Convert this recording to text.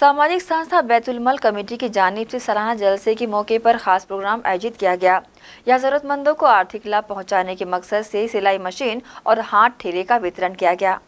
सामाजिक संस्था बैतुलमल कमेटी की जानब से सालाना जलसे के मौके पर खास प्रोग्राम आयोजित किया गया यहाँ जरूरतमंदों को आर्थिक लाभ पहुँचाने के मकसद से सिलाई मशीन और हाथ ठेले का वितरण किया गया